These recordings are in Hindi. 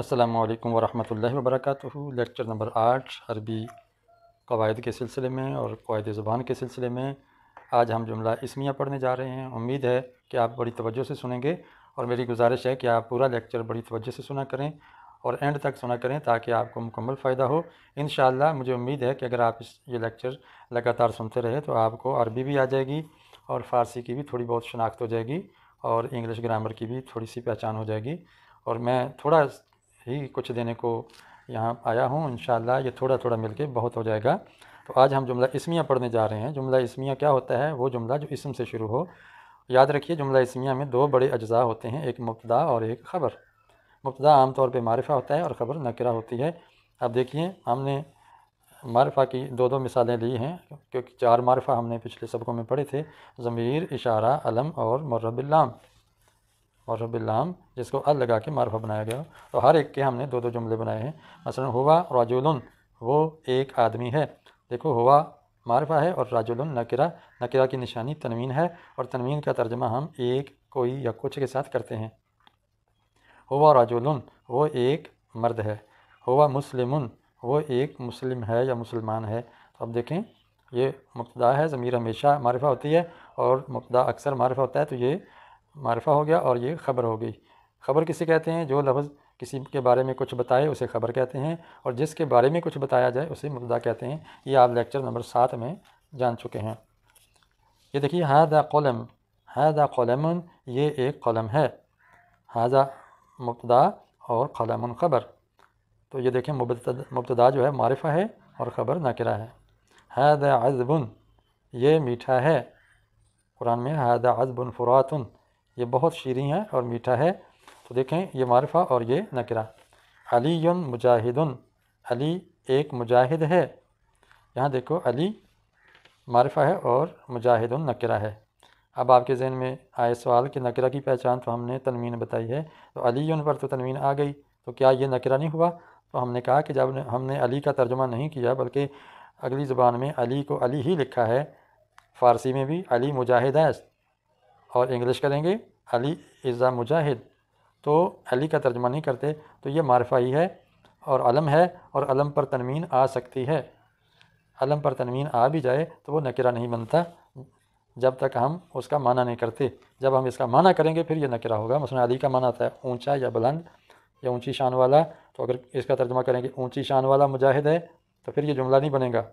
अस्सलाम वालेकुम वरहमतुल्लाहि वबरकatuह लेक्चर नंबर आठ अरबी कवायद के सिलसिले में और कवायद ज़ुबान के सिलसिले में आज हम जुमला इसमिया पढ़ने जा रहे हैं उम्मीद है कि आप बड़ी तवज्जो से सुनेंगे और मेरी गुजारिश है कि आप पूरा लेक्चर बड़ी तवज्जो से सुना करें और एंड तक सुना करें ताकि आपको मुकम्मल फ़ायदा हो इन मुझे उम्मीद है कि अगर आप इस ये लेक्चर लगातार सुनते रहे तो आपको अरबी भी आ जाएगी और फ़ारसी की भी थोड़ी बहुत शनाख्त हो जाएगी और इंग्लिश ग्रामर की भी थोड़ी सी पहचान हो जाएगी और मैं थोड़ा ही कुछ देने को यहाँ आया हूँ इन ये थोड़ा थोड़ा मिलके बहुत हो जाएगा तो आज हम जुमला इसमिया पढ़ने जा रहे हैं जुमला इसमिया क्या होता है वो जुमला जो इसम से शुरू हो याद रखिए जुमला इसमिया में दो बड़े अज्जा होते हैं एक मुबदा और एक ख़बर मुबदा आम तौर पर मारफ़ा होता है और ख़बर नकरा होती है अब देखिए हमने मारफ़ा की दो दो मिसालें ली हैं क्योंकि चार मारफ़ा हमने पिछले सबकों में पढ़े थे ज़मीर इशारा अलम और मरबिल्लाम मौसम बिल्लाम जिसको अल लगा के मारफा बनाया गया तो हर एक के हमने दो दो जुमले बनाए हैं मसल हुआ राजुल वो एक आदमी है देखो हुआ मारफा है और राजुल नकिरा नकिरा की निशानी तनवीन है और तनवीन का तर्जमा हम एक कोई या कुछ के साथ करते हैं हुआ राजुल वो एक मर्द है हुआ मुस्लिम वो एक मुस्लिम है या मुसलमान है तो अब देखें ये मुबदा है ज़मीर हमेशा मारफा होती है और मुबदा अक्सर मारफा होता है तो ये मारफा हो गया और ये ख़बर हो गई ख़बर किसे कहते हैं जो लफ्ज़ किसी के बारे में कुछ बताए उसे ख़बर कहते हैं और जिसके बारे में कुछ बताया जाए उसे मुबदा कहते हैं ये आप लेक्चर नंबर सात में जान चुके हैं ये देखिए हादा कलम हादा कलम ये एक कलम है हाजा मुबदा और कलम ख़बर तो ये देखें मुबदा जो है मारफ़ा है और ख़बर नाकिरा है हादा अजबन ये मीठा है कुरान में हादा अजबन फ़ुरातन ये बहुत शीरी है और मीठा है तो देखें ये मारफा और ये नकरा अली मुजाहिदन अली एक मुजाहिद है यहाँ देखो अली मारफा है और मुजाहिदन नकरा है अब आपके जहन में आए सवाल कि नकरा की पहचान तो हमने तनवीन बताई है तो अली पर तो तनवीन आ गई तो क्या ये नकरा नहीं हुआ तो हमने कहा कि जब हमने अली का तर्जुमा नहीं किया बल्कि अगली ज़बान में अली को अली ही लिखा है फ़ारसी में भी अली मुजाहिद है और इंग्लिश करेंगे अली इज़ आ मुजाहिद तो अली का तर्जमा नहीं करते तो ये मारफा ही है और अलम है और अलम पर तनवीन आ सकती है अलम पर तनवीन आ भी जाए तो वो नकरा नहीं बनता जब तक हम उसका माना नहीं करते जब हम इसका माना करेंगे फिर ये नकरा होगा मसला अली का माना आता है ऊंचा या बुलंद या ऊंची शान वाला तो अगर इसका तर्जमा करेंगे ऊंची शान वाला मुजाहिद है तो फिर ये जुमला नहीं बनेगा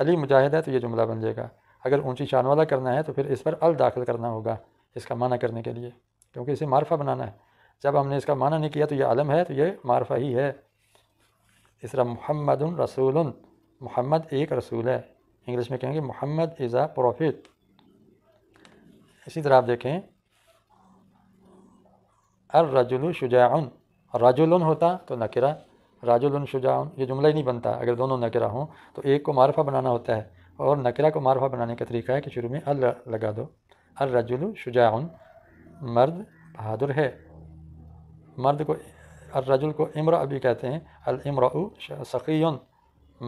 अली मुजाहिद है तो ये जुमला बन जाएगा अगर ऊंची शान वाला करना है तो फिर इस पर अल दाखिल करना होगा इसका माना करने के लिए क्योंकि इसे मारफा बनाना है जब हमने इसका माना नहीं किया तो ये आलम है तो ये मारफा ही है इसरा मोहम्मद रसूल मोहम्मद एक रसूल है इंग्लिश में कहेंगे मोहम्मद इज़ आ प्रॉफिट इसी तरह आप देखें अर रजुल शुजाउन राजुलन होता तो नकरा राजुल शुजाउन ये जुमला ही नहीं बनता अगर दोनों नकरा हों तो एक को मारफा बनाना होता है और नकरा को मारफा बनाने का तरीका है कि शुरू में अल लगा दो अल रजुल शुजाउन मर्द बहादुर है मर्द को अल रजुल को इमरा अभी कहते हैं अल इमरा सखीन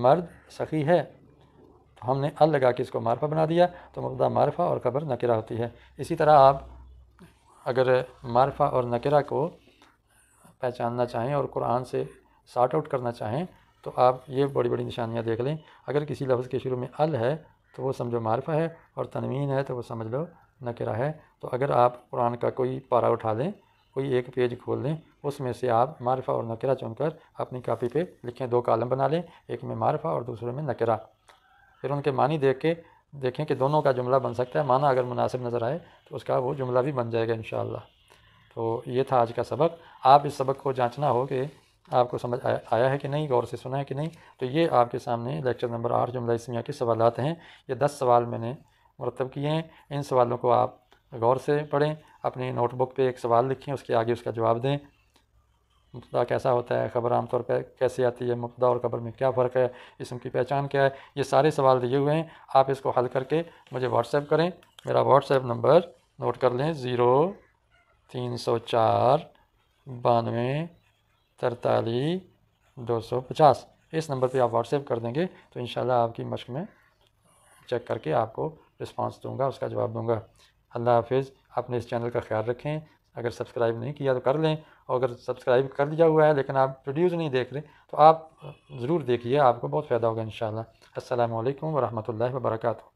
मर्द सखी है तो हमने अल लगा के इसको मारफा बना दिया तो मुबदा मारफा और खबर नकरा होती है इसी तरह आप अगर मारफा और नकरा को पहचानना चाहें और कुरान से सार्ट आउट करना चाहें तो आप ये बड़ी बड़ी निशानियाँ देख लें अगर किसी लफ्ज़ के शुरू में अल है तो वो समझो मारफा है और तनवीन है तो वो समझ लो नकरा है तो अगर आप कुरान का कोई पारा उठा लें कोई एक पेज खोल लें उसमें से आप मारफा और नकरा चुनकर अपनी कापी पे लिखें दो कालम बना लें एक में मारफा और दूसरे में नकरा फिर उनके मानी देख के देखें कि दोनों का जुमला बन सकता है माना अगर मुनासिब नज़र आए तो उसका वो जुमला भी बन जाएगा इन तो ये था आज का सबक आप इस सबक को जांचना हो कि आपको समझ आया आया है कि नहीं गौर से सुना है कि नहीं तो ये आपके सामने लेक्चर नंबर आठ जुमला इसमिया के सवाल हैं ये दस सवाल मैंने मरतब किए हैं इन सवालों को आप गौर से पढ़ें अपनी नोटबुक पे एक सवाल लिखें उसके आगे उसका जवाब दें मुबदा कैसा होता है खबर आमतौर पर कैसे आती है मुबदा और खबर में क्या फ़र्क है इसम की पहचान क्या है ये सारे सवाल दिए हुए हैं आप इसको हल करके मुझे व्हाट्सएप करें मेरा व्हाट्सएप नंबर नोट कर लें ज़ीरो तीन सौ चार बानवे तरतालीस दो सौ पचास इस नंबर पे आप व्हाट्सएप कर देंगे तो इन आपकी मश्क में चेक करके आपको रिस्पांस दूंगा उसका जवाब दूंगा अल्लाह हाफिज़ अपने इस चैनल का ख्याल रखें अगर सब्सक्राइब नहीं किया तो कर लें और अगर सब्सक्राइब कर लिया हुआ है लेकिन आप वीडियोज़ नहीं देख रहे तो आप ज़रूर देखिए आपको बहुत फ़ायदा होगा इन शाला अल्लाम वरहमल वर्का